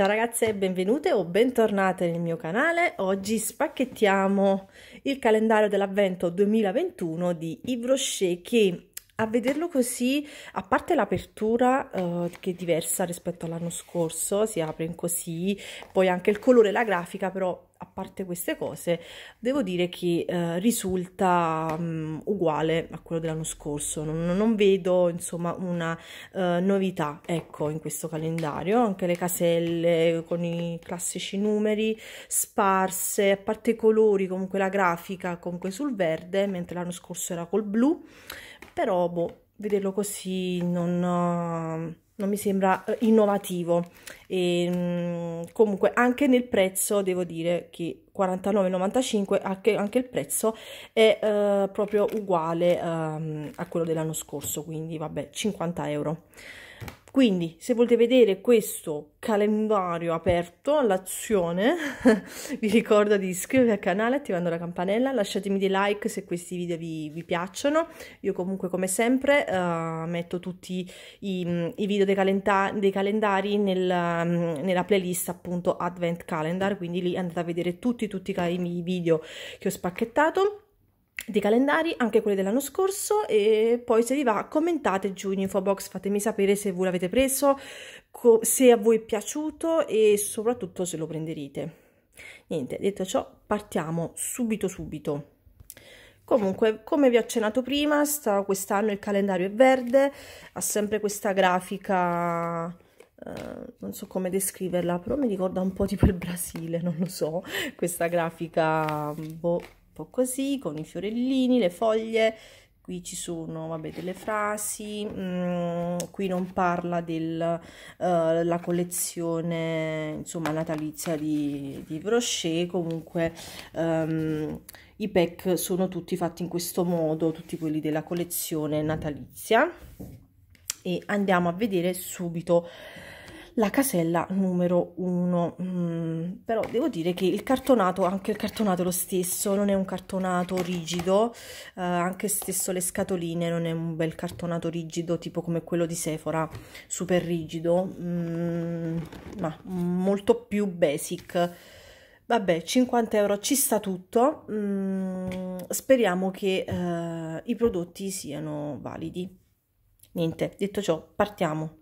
Ciao ragazze, benvenute o bentornate nel mio canale. Oggi spacchettiamo il calendario dell'avvento 2021 di Yves Rocher che a vederlo così, a parte l'apertura eh, che è diversa rispetto all'anno scorso, si apre in così, poi anche il colore e la grafica però a parte queste cose, devo dire che eh, risulta um, uguale a quello dell'anno scorso. Non, non vedo insomma una uh, novità ecco, in questo calendario. Anche le caselle con i classici numeri sparse, a parte i colori, comunque la grafica comunque sul verde, mentre l'anno scorso era col blu. Però boh, vederlo così non. Uh non mi sembra eh, innovativo e, mm, comunque anche nel prezzo devo dire che 49,95 anche, anche il prezzo è eh, proprio uguale eh, a quello dell'anno scorso quindi vabbè 50 euro quindi, se volete vedere questo calendario aperto all'azione, vi ricordo di iscrivervi al canale attivando la campanella, lasciatemi dei like se questi video vi, vi piacciono. Io comunque, come sempre, uh, metto tutti i, mm, i video dei, calenda dei calendari nel, mm, nella playlist appunto Advent Calendar, quindi lì andate a vedere tutti, tutti i miei video che ho spacchettato di calendari, anche quelli dell'anno scorso e poi se vi va commentate giù in info box, fatemi sapere se voi l'avete preso, se a voi è piaciuto e soprattutto se lo prenderete. Niente, detto ciò, partiamo subito subito. Comunque, come vi ho accennato prima, quest'anno il calendario è verde, ha sempre questa grafica, eh, non so come descriverla, però mi ricorda un po' tipo il Brasile, non lo so, questa grafica boh, po' così, con i fiorellini, le foglie, qui ci sono vabbè, delle frasi, mm, qui non parla della eh, uh, collezione insomma, natalizia di, di Brochet, comunque um, i pack sono tutti fatti in questo modo, tutti quelli della collezione natalizia e andiamo a vedere subito la casella numero 1 mm, però devo dire che il cartonato anche il cartonato è lo stesso non è un cartonato rigido eh, anche stesso le scatoline non è un bel cartonato rigido tipo come quello di Sephora super rigido mm, ma molto più basic vabbè 50 euro ci sta tutto mm, speriamo che eh, i prodotti siano validi niente detto ciò partiamo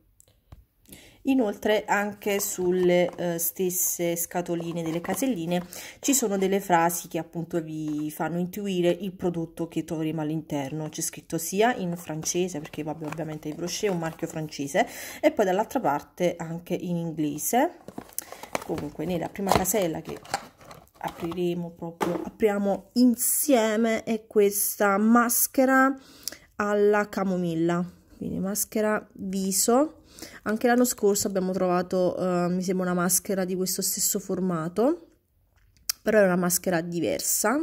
Inoltre anche sulle eh, stesse scatoline delle caselline ci sono delle frasi che appunto vi fanno intuire il prodotto che troveremo all'interno. C'è scritto sia in francese perché vabbè, ovviamente il brochet è un marchio francese e poi dall'altra parte anche in inglese. Comunque nella prima casella che apriremo proprio apriamo insieme è questa maschera alla camomilla quindi maschera viso anche l'anno scorso abbiamo trovato, eh, mi sembra, una maschera di questo stesso formato, però è una maschera diversa.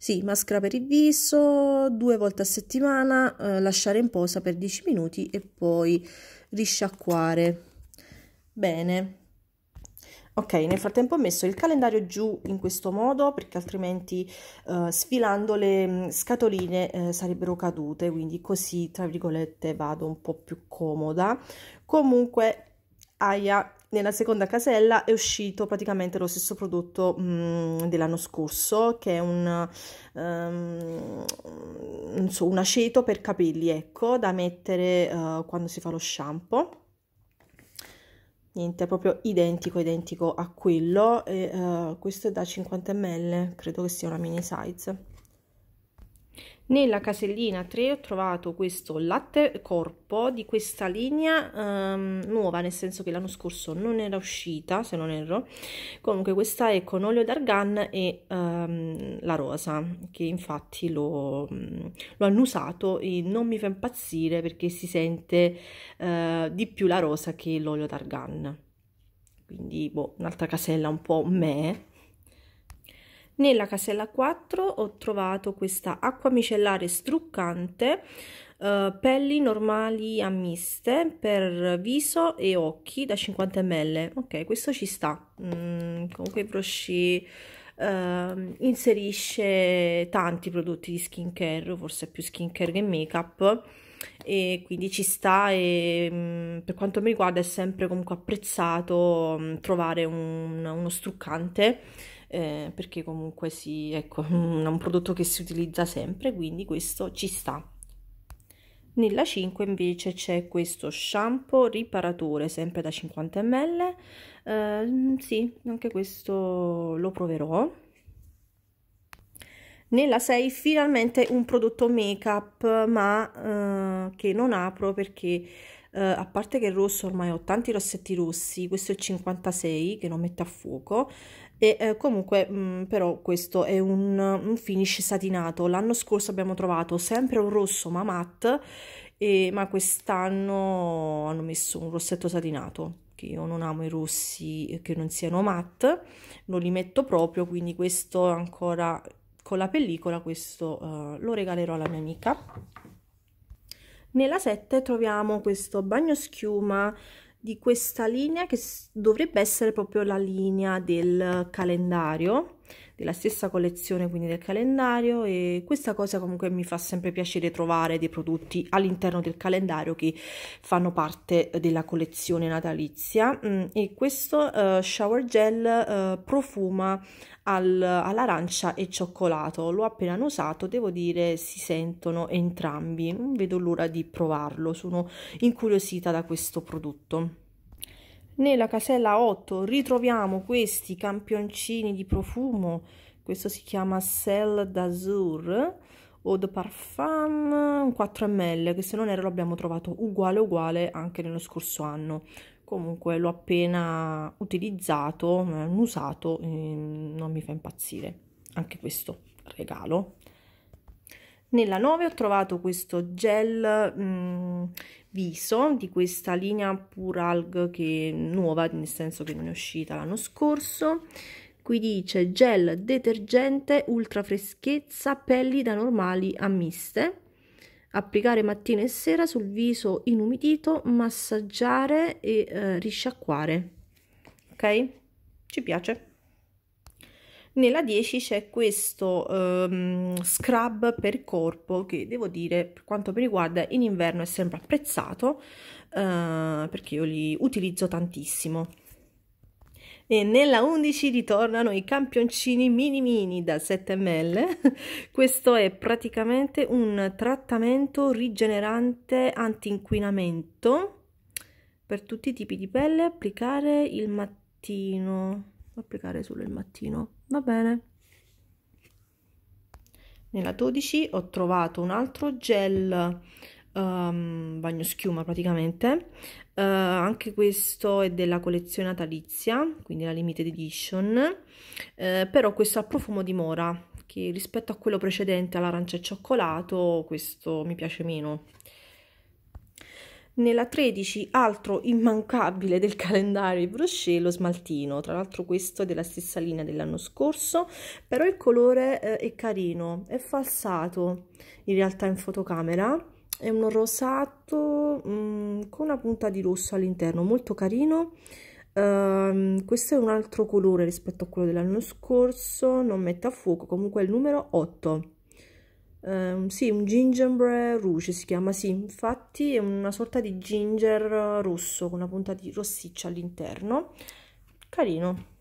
Sì, maschera per il viso, due volte a settimana, eh, lasciare in posa per 10 minuti e poi risciacquare. Bene. Ok, nel frattempo ho messo il calendario giù in questo modo perché altrimenti eh, sfilando le mm, scatoline eh, sarebbero cadute, quindi così tra virgolette vado un po' più comoda. Comunque, aia, nella seconda casella è uscito praticamente lo stesso prodotto mm, dell'anno scorso, che è un, um, non so, un aceto per capelli, ecco, da mettere uh, quando si fa lo shampoo niente, è proprio identico, identico a quello e uh, questo è da 50 ml, credo che sia una mini size. Nella casellina 3 ho trovato questo latte corpo di questa linea um, nuova, nel senso che l'anno scorso non era uscita, se non erro. Comunque questa è con olio d'argan e um, la rosa, che infatti l'ho, l'ho annusato e non mi fa impazzire perché si sente uh, di più la rosa che l'olio d'argan. Quindi, boh, un'altra casella un po' me. Nella casella 4 ho trovato questa acqua micellare struccante, eh, pelli normali a miste per viso e occhi da 50 ml. Ok, questo ci sta. Mm, comunque i brosci eh, inserisce tanti prodotti di skincare, forse più skincare che make-up e quindi ci sta e mm, per quanto mi riguarda è sempre comunque apprezzato mm, trovare un, uno struccante eh, perché comunque si, ecco, è un prodotto che si utilizza sempre, quindi questo ci sta. Nella 5 invece c'è questo shampoo riparatore, sempre da 50 ml. Eh, sì, anche questo lo proverò. Nella 6 finalmente un prodotto make up, ma eh, che non apro perché eh, a parte che il rosso ormai ho tanti rossetti rossi, questo è il 56 che non mette a fuoco e eh, comunque mh, mm, però questo è un, un finish satinato l'anno scorso abbiamo trovato sempre un rosso ma matte e, ma quest'anno hanno messo un rossetto satinato che io non amo i rossi che non siano matte non li metto proprio quindi questo ancora con la pellicola questo uh, lo regalerò alla mia amica nella 7 troviamo questo bagno schiuma di questa linea che dovrebbe essere proprio la linea del calendario della stessa collezione, quindi del calendario e questa cosa comunque mi fa sempre piacere trovare dei prodotti all'interno del calendario che fanno parte eh, della collezione natalizia mm, e questo uh, shower gel uh, profuma al, all'arancia e cioccolato, l'ho appena usato, devo dire si sentono entrambi, non mm, vedo l'ora di provarlo, sono incuriosita da questo prodotto. Nella casella 8 ritroviamo questi campioncini di profumo, questo si chiama Celle d'Azur o de Parfum 4 ml, che se non erro l'abbiamo trovato uguale uguale anche nello scorso anno. Comunque l'ho appena utilizzato, usato, ehm, non mi fa impazzire anche questo regalo. Nella 9 ho trovato questo gel mh, mm, viso di questa linea Puralg che è nuova, nel senso che non è uscita l'anno scorso. Qui dice gel detergente ultra freschezza, pelli da normali a miste. Applicare mattina e sera sul viso inumidito, massaggiare e eh, risciacquare. Ok? Ci piace nella 10 c'è questo ehm, scrub per il corpo che devo dire per quanto mi riguarda in inverno è sempre apprezzato eh, perché io li utilizzo tantissimo e nella 11 ritornano i campioncini mini mini da 7 ml questo è praticamente un trattamento rigenerante anti inquinamento per tutti i tipi di pelle applicare il mattino applicare solo il mattino va bene nella 12 ho trovato un altro gel um, bagno schiuma praticamente uh, anche questo è della collezione natalizia quindi la limited edition uh, però questo ha profumo di mora che rispetto a quello precedente all'arancia e cioccolato questo mi piace meno nella 13, altro immancabile del calendario di Brochet, lo smaltino. Tra l'altro questo è della stessa linea dell'anno scorso, però il colore eh, è carino, è falsato in realtà in fotocamera. È un rosato mh, mm, con una punta di rosso all'interno, molto carino. Uh, questo è un altro colore rispetto a quello dell'anno scorso, non mette a fuoco, comunque è il numero 8 eh, sì, un gingembre rouge si chiama, sì, infatti è una sorta di ginger rosso con una punta di rossiccia all'interno, carino.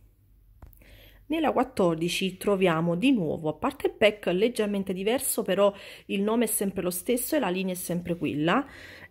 Nella 14 troviamo di nuovo, a parte il pack leggermente diverso, però il nome è sempre lo stesso e la linea è sempre quella,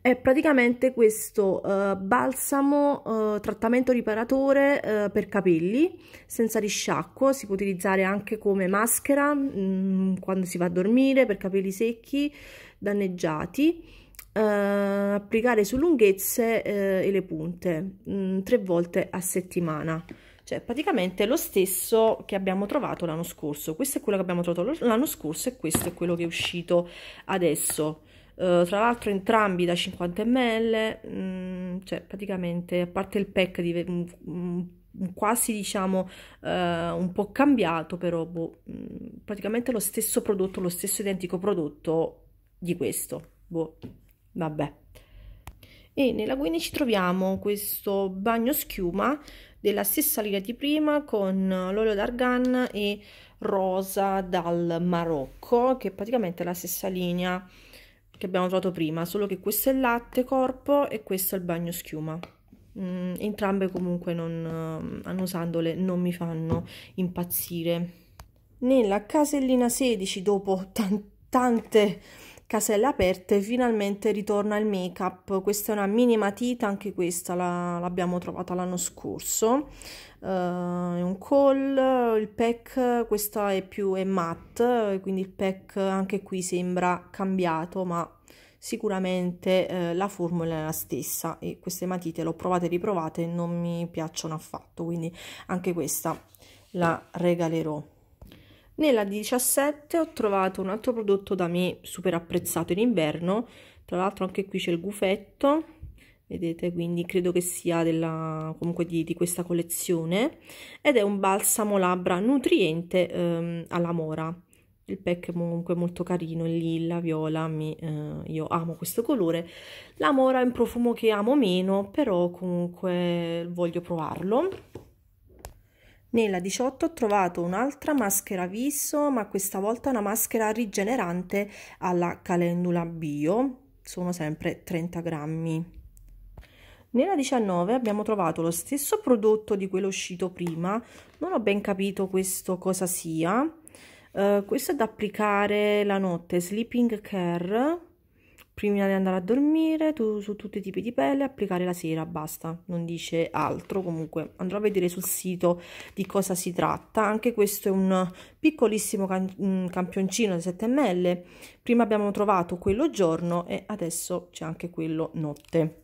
è praticamente questo eh, balsamo eh, trattamento riparatore eh, per capelli senza risciacquo, si può utilizzare anche come maschera mh, mm, quando si va a dormire per capelli secchi danneggiati. Uh, applicare su lunghezze uh, e le punte mh, mm, tre volte a settimana cioè praticamente lo stesso che abbiamo trovato l'anno scorso questo è quello che abbiamo trovato l'anno scorso e questo è quello che è uscito adesso tra eh, l'altro entrambi da 50 ml, mh, mm, cioè praticamente a parte il pack di, mh, mh, quasi diciamo uh, un po' cambiato, però boh, mm, praticamente lo stesso prodotto, lo stesso identico prodotto di questo. Boh, vabbè. E nella guina ci troviamo questo bagno schiuma della stessa linea di prima con l'olio d'argan e rosa dal Marocco, che è praticamente la stessa linea che abbiamo trovato prima, solo che questo è il latte corpo e questo è il bagno schiuma. Mm, entrambe comunque non, eh, annusandole non mi fanno impazzire. Nella casellina 16, dopo tante caselle aperte, finalmente ritorna il make-up. Questa è una mini matita, anche questa l'abbiamo la trovata l'anno scorso uh, un call, il pack, questa è più è matte, quindi il pack anche qui sembra cambiato, ma sicuramente eh, la formula è la stessa e queste matite le ho provate e riprovate e non mi piacciono affatto, quindi anche questa la regalerò. Nella 17 ho trovato un altro prodotto da me super apprezzato in inverno, tra l'altro anche qui c'è il gufetto, vedete quindi credo che sia della, comunque di, di, questa collezione ed è un balsamo labbra nutriente ehm, alla mora il pack è comunque molto carino, il lilla, viola, mi, eh, io amo questo colore. La mora è un profumo che amo meno, però comunque voglio provarlo. Nella 18 ho trovato un'altra maschera viso, ma questa volta una maschera rigenerante alla calendula bio. Sono sempre 30 grammi nella 19 abbiamo trovato lo stesso prodotto di quello uscito prima non ho ben capito questo cosa sia uh, questo è da applicare la notte sleeping care prima di andare a dormire tu, su tutti i tipi di pelle applicare la sera basta non dice altro comunque andrò a vedere sul sito di cosa si tratta anche questo è un piccolissimo mm, campioncino da 7 ml prima abbiamo trovato quello giorno e adesso c'è anche quello notte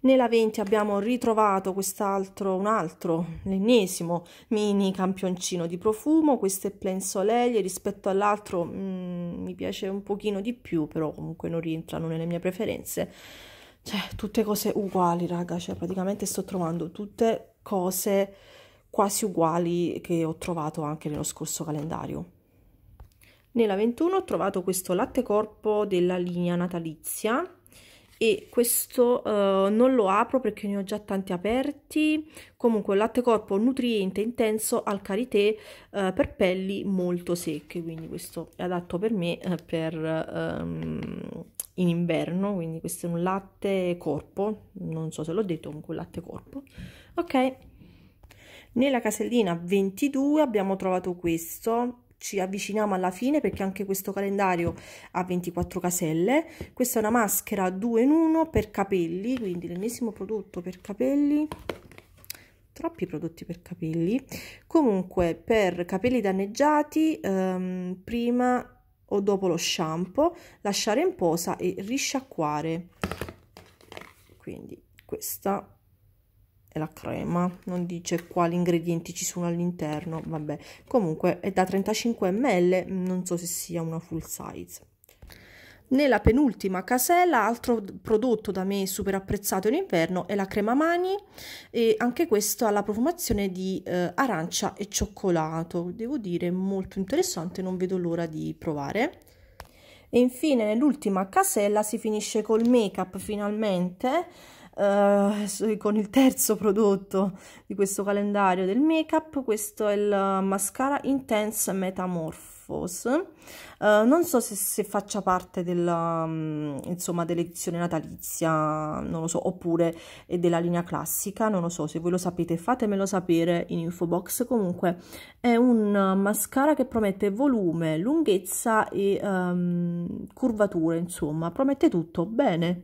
nella 20 abbiamo ritrovato quest'altro, un altro, l'ennesimo mini campioncino di profumo, questo è Plain Soleil, rispetto all'altro mm, mi piace un pochino di più, però comunque non rientrano nelle mie preferenze. Cioè, tutte cose uguali, raga, cioè praticamente sto trovando tutte cose quasi uguali che ho trovato anche nello scorso calendario. Nella 21 ho trovato questo latte corpo della linea natalizia, e questo uh, non lo apro perché ne ho già tanti aperti comunque latte corpo nutriente intenso al karité uh, per pelli molto secche quindi questo è adatto per me uh, per um, in inverno quindi questo è un latte corpo non so se l'ho detto comunque latte corpo ok nella casellina 22 abbiamo trovato questo ci avviciniamo alla fine perché anche questo calendario ha 24 caselle questa è una maschera 2 in 1 per capelli quindi l'ennesimo prodotto per capelli troppi prodotti per capelli comunque per capelli danneggiati ehm, prima o dopo lo shampoo lasciare in posa e risciacquare quindi questa la crema non dice quali ingredienti ci sono all'interno vabbè comunque è da 35 ml non so se sia una full size nella penultima casella, altro prodotto da me super apprezzato in inverno è la crema mani e anche questo ha la profumazione di eh, arancia e cioccolato. Devo dire molto interessante, non vedo l'ora di provare. E infine nell'ultima casella si finisce col make up finalmente Uh, con il terzo prodotto di questo calendario del make up questo è il mascara intense metamorphose uh, non so se, se faccia parte della mm, insomma dell'edizione natalizia non lo so oppure è della linea classica non lo so se voi lo sapete fatemelo sapere in info box comunque è un mascara che promette volume lunghezza e um, curvature insomma promette tutto bene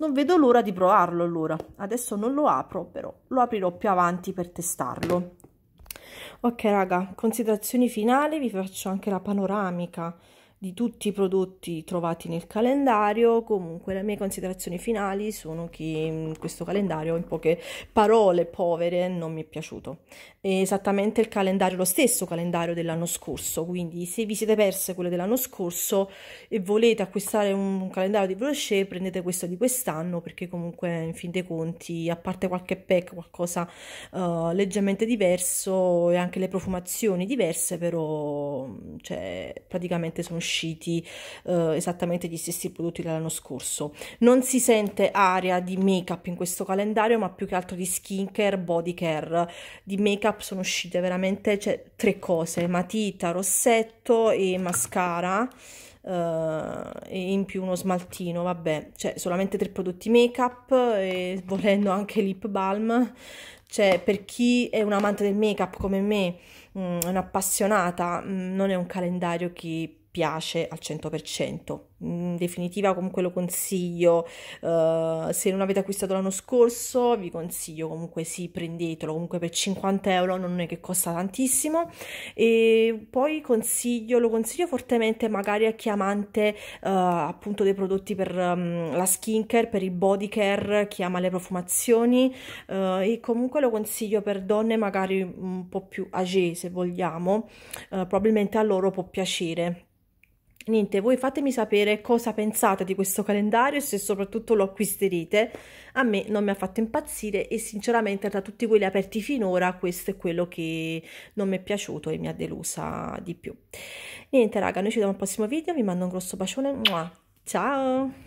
non vedo l'ora di provarlo allora. Adesso non lo apro, però lo aprirò più avanti per testarlo. Ok raga, considerazioni finali, vi faccio anche la panoramica di tutti i prodotti trovati nel calendario. Comunque le mie considerazioni finali sono che mm, questo calendario in poche parole povere non mi è piaciuto. È esattamente il calendario, lo stesso calendario dell'anno scorso, quindi se vi siete perse quello dell'anno scorso e volete acquistare un calendario di Brochet prendete questo di quest'anno perché comunque in fin dei conti, a parte qualche pack, qualcosa uh, leggermente diverso e anche le profumazioni diverse, però mm, cioè, praticamente sono usciti eh, esattamente gli stessi prodotti dell'anno scorso. Non si sente aria di make up in questo calendario, ma più che altro di skincare, body care. Di make up sono uscite veramente cioè, tre cose: matita, rossetto e mascara. Uh, e in più uno smaltino, vabbè, cioè solamente tre prodotti make up e volendo anche lip balm, cioè per chi è un amante del make up come me, mh, mm, un'appassionata, mm, non è un calendario che piace al 100%. In definitiva comunque lo consiglio, uh, se non avete acquistato l'anno scorso vi consiglio comunque sì prendetelo, comunque per 50 euro non è che costa tantissimo e poi consiglio, lo consiglio fortemente magari a chi è amante uh, appunto dei prodotti per um, la skincare, per il body care, chi ama le profumazioni uh, e comunque lo consiglio per donne magari un po' più age se vogliamo, probabilmente a loro può piacere Niente, voi fatemi sapere cosa pensate di questo calendario e se soprattutto lo acquisterete. A me non mi ha fatto impazzire e sinceramente da tutti quelli aperti finora questo è quello che non mi è piaciuto e mi ha delusa di più. Niente raga, noi ci vediamo al prossimo video, vi mando un grosso bacione. Ciao!